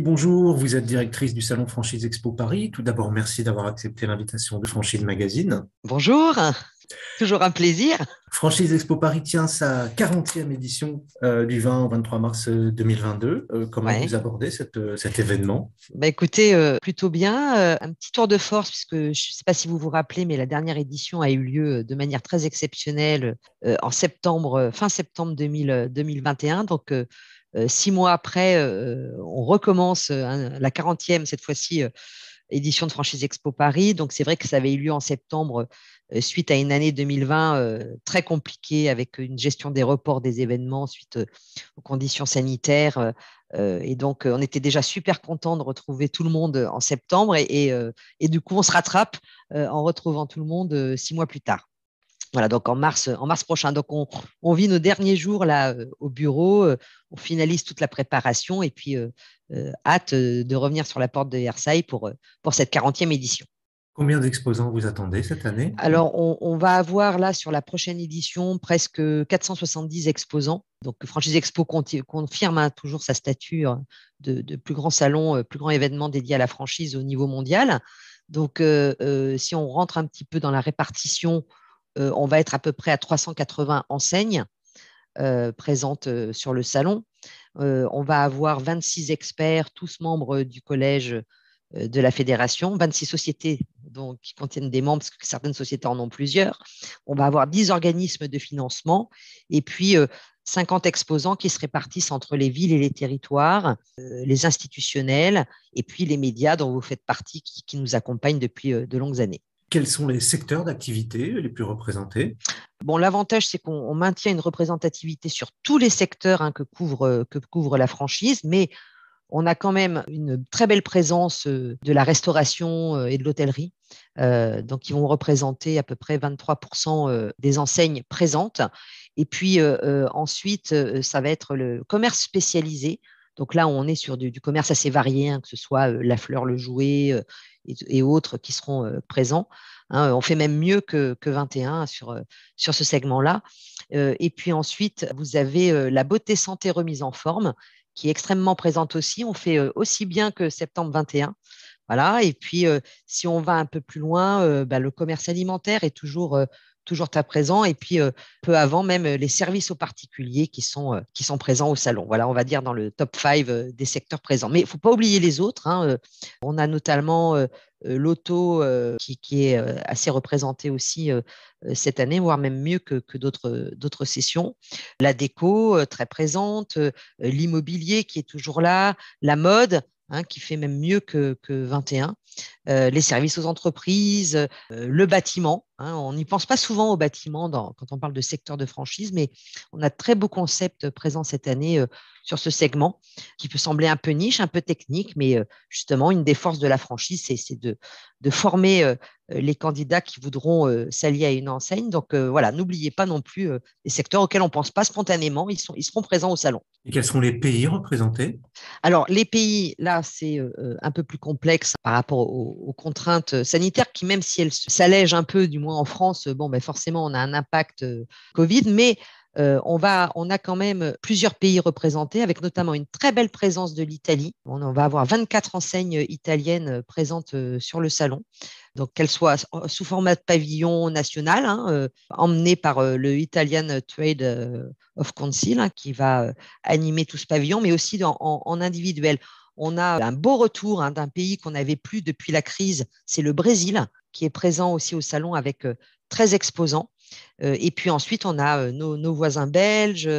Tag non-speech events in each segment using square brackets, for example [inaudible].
bonjour. Vous êtes directrice du Salon Franchise Expo Paris. Tout d'abord, merci d'avoir accepté l'invitation de Franchise Magazine. Bonjour. Toujours un plaisir. Franchise Expo Paris tient sa 40e édition euh, du 20 au 23 mars 2022. Euh, euh, comment vous abordez cet événement bah Écoutez, plutôt bien. un petit tour de force, puisque je ne sais pas si vous vous rappelez, mais la dernière édition a eu lieu de manière très exceptionnelle en septembre, fin septembre 2021. Donc, euh, six mois après, euh, on recommence euh, la 40e, cette fois-ci, édition de Franchise Expo Paris. Donc, c'est vrai que ça avait eu lieu en septembre suite à une année 2020 très compliquée avec une gestion des reports des événements suite aux conditions sanitaires. et donc, on était déjà super content de retrouver tout le monde en septembre. et du coup, on se rattrape en retrouvant tout le monde six mois plus tard. Voilà, donc en mars, en mars prochain. Donc on, vit nos derniers jours là euh, au bureau, euh, on finalise toute la préparation et puis euh, hâte de revenir sur la porte de Versailles pour, pour cette 40e édition. Combien d'exposants vous attendez cette année Alors, on, va avoir là sur la prochaine édition presque 470 exposants. Donc, Franchise Expo confirme hein, toujours sa stature de, plus grand salon, plus grand événement dédié à la franchise au niveau mondial. Donc, si on rentre un petit peu dans la répartition euh, on va être à peu près à 380 enseignes euh, présentes euh, sur le salon. on va avoir 26 experts, tous membres du collège de la fédération, 26 sociétés donc, qui contiennent des membres, parce que certaines sociétés en ont plusieurs. On va avoir 10 organismes de financement et puis 50 exposants qui se répartissent entre les villes et les territoires, les institutionnels et puis les médias dont vous faites partie qui nous accompagnent depuis de longues années quels sont les secteurs d'activité les plus représentés Bon, l'avantage, c'est qu'on maintient une représentativité sur tous les secteurs hein, que, couvre, la franchise, mais on a quand même une très belle présence euh, de la restauration euh, et de l'hôtellerie, euh, donc ils vont représenter à peu près 23% des enseignes présentes. Et puis ensuite, ça va être le commerce spécialisé, donc là, on est sur du, commerce assez varié, hein, que ce soit la fleur, le jouet et, autres qui seront présents. Hein. on fait même mieux que, 21 sur, ce segment-là. et puis ensuite, vous avez la beauté santé remise en forme, qui est extrêmement présente aussi. On fait aussi bien que septembre 21. Voilà. Et puis, si on va un peu plus loin, bah, le commerce alimentaire est toujours toujours très présent. Et puis, euh, peu avant, même euh, les services aux particuliers qui sont, euh, qui sont présents au salon. Voilà, on va dire dans le top 5 des secteurs présents. Mais il ne faut pas oublier les autres. Hein, on a notamment l'auto qui, est assez représentée aussi cette année, voire même mieux que, que d'autres sessions. La déco, très présente. L'immobilier qui est toujours là. La mode. Hein, qui fait même mieux que, 21, les services aux entreprises, le bâtiment, Hein, on n'y pense pas souvent aux bâtiments quand on parle de secteur de franchise, mais on a de très beaux concepts euh, présents cette année euh, sur ce segment qui peut sembler un peu niche, un peu technique, mais euh, justement, une des forces de la franchise, c'est de, former les candidats qui voudront s'allier à une enseigne. Donc voilà, n'oubliez pas non plus les secteurs auxquels on ne pense pas spontanément, ils, sont, ils seront présents au salon. Et quels sont les pays représentés Alors, les pays, là, c'est un peu plus complexe par rapport aux, contraintes sanitaires qui, même si elles s'allègent un peu du en France, bon, ben forcément, on a un impact euh, Covid, mais euh, on, va, on a quand même plusieurs pays représentés, avec notamment une très belle présence de l'Italie. On, va avoir 24 enseignes italiennes euh, présentes sur le salon, donc qu'elles soient sous format de pavillon national, hein, emmenées emmené par le Italian Trade of Council, hein, qui va animer tout ce pavillon, mais aussi en individuel. On a un beau retour hein, d'un pays qu'on n'avait plus depuis la crise, c'est le Brésil, qui est présent aussi au salon avec 13 euh, exposants. Euh, et puis ensuite, on a euh, nos, voisins belges,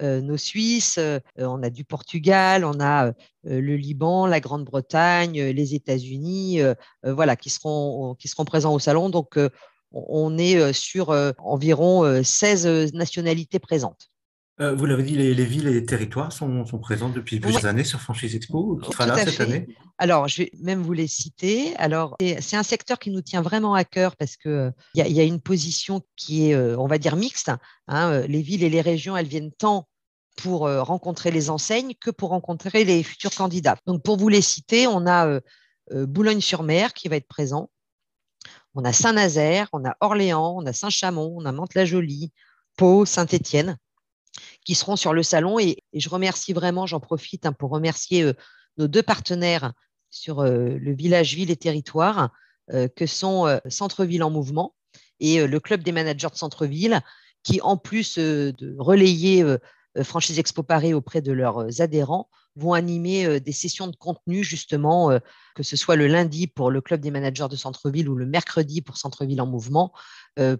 nos Suisses, on a du Portugal, on a le Liban, la Grande-Bretagne, les États-Unis, voilà, qui seront, qui seront présents au salon. Donc, on est sur environ 16 nationalités présentes. Euh, vous l'avez dit, les, villes et les territoires sont, sont présents depuis plusieurs années sur Franchise Expo, qui sera là cette année. Alors, je vais même vous les citer. Alors, c'est un secteur qui nous tient vraiment à cœur parce qu'il euh, il y, a une position qui est, euh, on va dire, mixte. Hein. les villes et les régions, elles viennent tant pour rencontrer les enseignes que pour rencontrer les futurs candidats. Donc, pour vous les citer, on a Boulogne-sur-Mer qui va être présent. On a Saint-Nazaire, on a Orléans, on a Saint-Chamond, on a Mantes-la-Jolie, Pau, Saint-Étienne qui seront sur le salon. Et, je remercie vraiment, j'en profite hein, pour remercier euh, nos deux partenaires sur euh, le village, ville et territoire, euh, que sont Centre-Ville en Mouvement et le Club des managers de Centre-Ville, qui en plus de relayer euh, Franchise Expo Paris auprès de leurs euh, adhérents vont animer euh, des sessions de contenu, justement, que ce soit le lundi pour le club des managers de centre-ville ou le mercredi pour centre-ville en mouvement,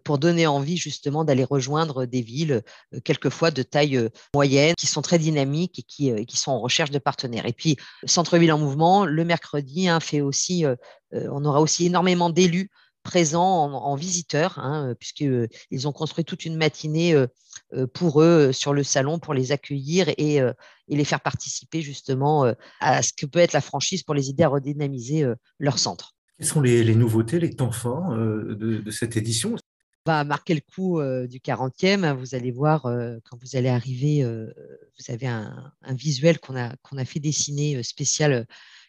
pour donner envie, justement, d'aller rejoindre des villes, quelquefois de taille moyenne, qui sont très dynamiques et qui, sont en recherche de partenaires. Et puis, centre-ville en mouvement, le mercredi, hein, fait aussi, on aura aussi énormément d'élus présents en, visiteurs, hein, euh, puisque puisqu'ils euh, ont construit toute une matinée euh, pour eux sur le salon pour les accueillir et, les faire participer justement à ce que peut être la franchise pour les aider à redynamiser leur centre. Quelles sont les, nouveautés, les temps forts de, cette édition va bah, marquer le coup du 40e. Hein, vous allez voir, quand vous allez arriver, vous avez un, un visuel qu'on a, qu'on a fait dessiner spécial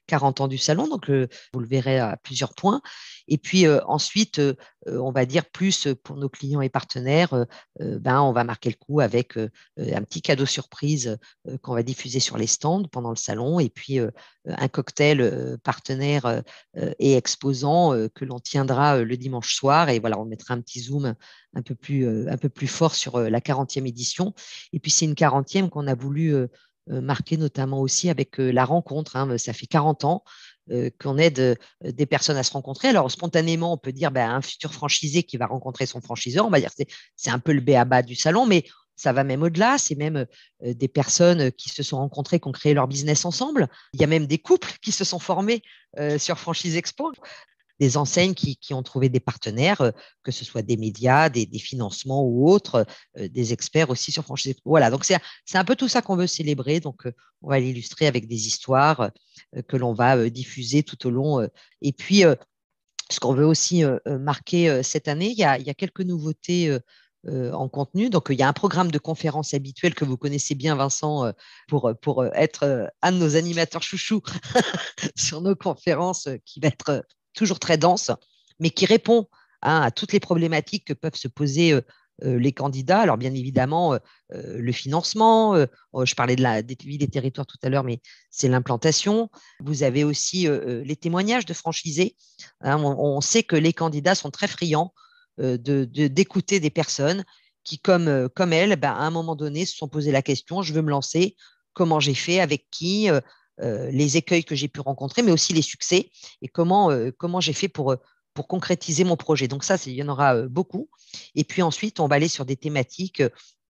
40 ans du salon, donc vous le verrez à plusieurs points. Et puis ensuite, on va dire plus pour nos clients et partenaires, ben, on va marquer le coup avec un petit cadeau surprise qu'on va diffuser sur les stands pendant le salon, et puis un cocktail partenaire et exposant que l'on tiendra le dimanche soir. Et voilà, on mettra un petit zoom un peu plus, un peu plus fort sur la 40e édition. Et puis c'est une 40e qu'on a voulu euh, marqué notamment aussi avec euh, la rencontre. Hein, ça fait 40 ans euh, qu'on aide des personnes à se rencontrer. Alors, spontanément, on peut dire ben, un futur franchisé qui va rencontrer son franchiseur, on va dire c'est, c'est un peu le béaba du salon, mais ça va même au-delà. C'est même des personnes qui se sont rencontrées, qui ont créé leur business ensemble. Il y a même des couples qui se sont formés sur Franchise Expo des enseignes qui, ont trouvé des partenaires, euh, que ce soit des médias, des, financements ou autres, euh, des experts aussi sur Franchise Voilà, donc c'est un peu tout ça qu'on veut célébrer. Donc, euh, on va l'illustrer avec des histoires que l'on va diffuser tout au long. Et puis, ce qu'on veut aussi marquer cette année, il y a, quelques nouveautés. en contenu. Donc, il y a un programme de conférences habituel que vous connaissez bien, Vincent, pour, pour être un de nos animateurs chouchous [laughs] sur nos conférences qui va être toujours très dense, mais qui répond hein, à toutes les problématiques que peuvent se poser euh, euh, les candidats. Alors bien évidemment, euh, le financement, oh, je parlais de la vie des territoires tout à l'heure, mais c'est l'implantation. Vous avez aussi les témoignages de franchisés. Hein. on, sait que les candidats sont très friands d'écouter des personnes qui, comme, comme elles, ben, à un moment donné, se sont posé la question, je veux me lancer, comment j'ai fait, avec qui, euh, les écueils que j'ai pu rencontrer, mais aussi les succès et comment, euh, comment j'ai fait pour, euh, pour concrétiser mon projet. Donc ça, il y en aura beaucoup. Et puis ensuite, on va aller sur des thématiques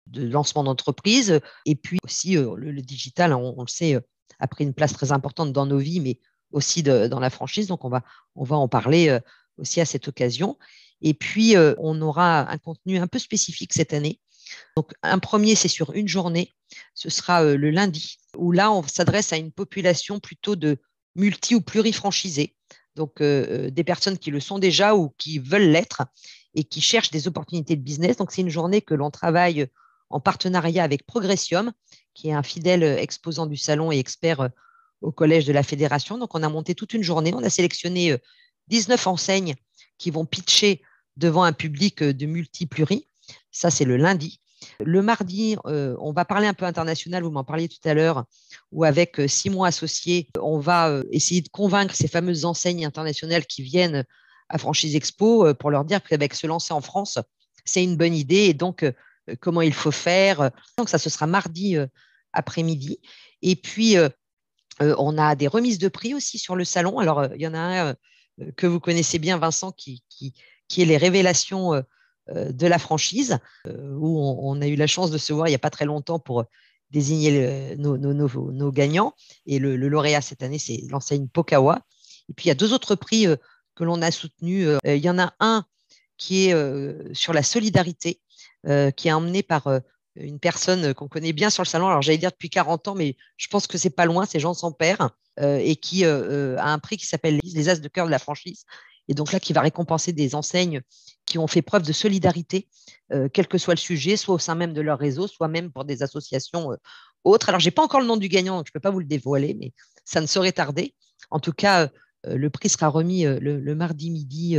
de lancement d'entreprise. Et puis aussi, le, digital, on, le sait, a pris une place très importante dans nos vies, mais aussi dans la franchise. Donc on va, on va en parler aussi à cette occasion. Et puis, on aura un contenu un peu spécifique cette année. Donc, un premier, c'est sur une journée. Ce sera le lundi où là, on s'adresse à une population plutôt de multi ou plurifranchisés, donc euh, euh, des personnes qui le sont déjà ou qui veulent l'être et qui cherchent des opportunités de business. Donc c'est une journée que l'on travaille en partenariat avec Progressium, qui est un fidèle exposant du salon et expert euh, au collège de la fédération. Donc on a monté toute une journée, on a sélectionné 19 enseignes qui vont pitcher devant un public de multi-pluri. Ça, c'est le lundi. Le mardi, euh, on va parler un peu international, vous m'en parliez tout à l'heure, où avec euh, Simon associé, on va euh, essayer de convaincre ces fameuses enseignes internationales qui viennent à Franchise Expo pour leur dire qu'avec se lancer en France, c'est une bonne idée et donc comment il faut faire. Donc ça, ce sera mardi après-midi. Et puis, on a des remises de prix aussi sur le salon. Alors, il y en a un que vous connaissez bien, Vincent, qui est les révélations euh, de la franchise, euh, où on, a eu la chance de se voir il n'y a pas très longtemps pour euh, désigner nos, nos, gagnants. Et le, lauréat cette année, c'est l'enseigne Pokawa. Et puis, il y a deux autres prix que l'on a soutenus. Il y en a un qui est sur la solidarité, qui est emmené par une personne qu'on connaît bien sur le salon, alors j'allais dire depuis 40 ans, mais je pense que c'est pas loin, c'est Jean Sampère, et qui a un prix qui s'appelle Les As de cœur de la franchise, et donc là, qui va récompenser des enseignes qui ont fait preuve de solidarité, euh, quel que soit le sujet, soit au sein même de leur réseau, soit même pour des associations euh, autres. Alors, je n'ai pas encore le nom du gagnant, donc je ne peux pas vous le dévoiler, mais ça ne saurait tarder. En tout cas, euh, le prix sera remis le, mardi midi.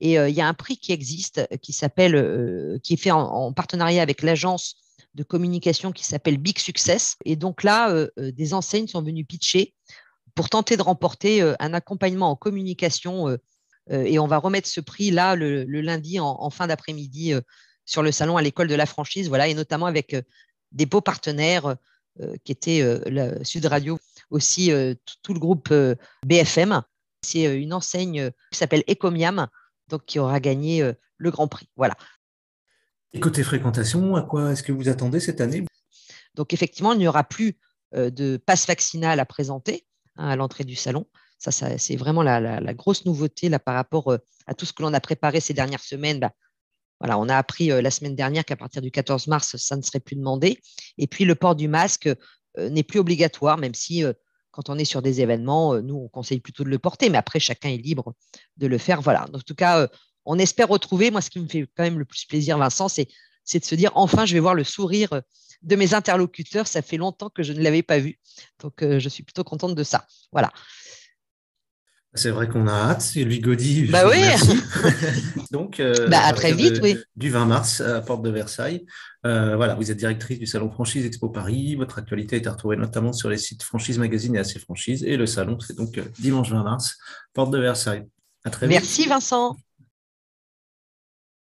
et il y a un prix qui existe, qui s'appelle, qui est fait en, partenariat avec l'agence de communication qui s'appelle Big Success. Et donc là, des enseignes sont venues pitcher pour tenter de remporter euh, un accompagnement en communication. Euh, euh, et on va remettre ce prix-là le, lundi en, fin d'après-midi sur le salon à l'école de la franchise, voilà, et notamment avec des beaux partenaires qui étaient Sud Radio, aussi tout le groupe BFM. C'est une enseigne qui s'appelle Ecomiam, donc qui aura gagné le grand prix. Voilà. Et côté fréquentation, à quoi est-ce que vous attendez cette année Donc effectivement, il n'y aura plus de passe vaccinal à présenter. Hein, à l'entrée du salon. Ça, c'est vraiment la, grosse nouveauté là, par rapport euh, à tout ce que l'on a préparé ces dernières semaines. Bah, voilà, on a appris euh, la semaine dernière qu'à partir du 14 mars, ça ne serait plus demandé. Et puis, le port du masque euh, n'est plus obligatoire, même si quand on est sur des événements, nous, on conseille plutôt de le porter, mais après, chacun est libre de le faire. Voilà. En tout cas, on espère retrouver, moi, ce qui me fait quand même le plus plaisir, Vincent, c'est c'est de se dire enfin, je vais voir le sourire de mes interlocuteurs. Ça fait longtemps que je ne l'avais pas vu. Donc, euh, je suis plutôt contente de ça. Voilà. C'est vrai qu'on a hâte, lui Gaudy. Bah [laughs] Donc, euh, bah, à très vite, oui. Du 20 mars à Porte de Versailles. Euh, voilà, vous êtes directrice du salon Franchise Expo Paris. Votre actualité est à retrouver notamment sur les sites Franchise Magazine et Assez Franchise. Et le salon, c'est donc dimanche 20 mars, Porte de Versailles. À très vite. Merci, Vincent.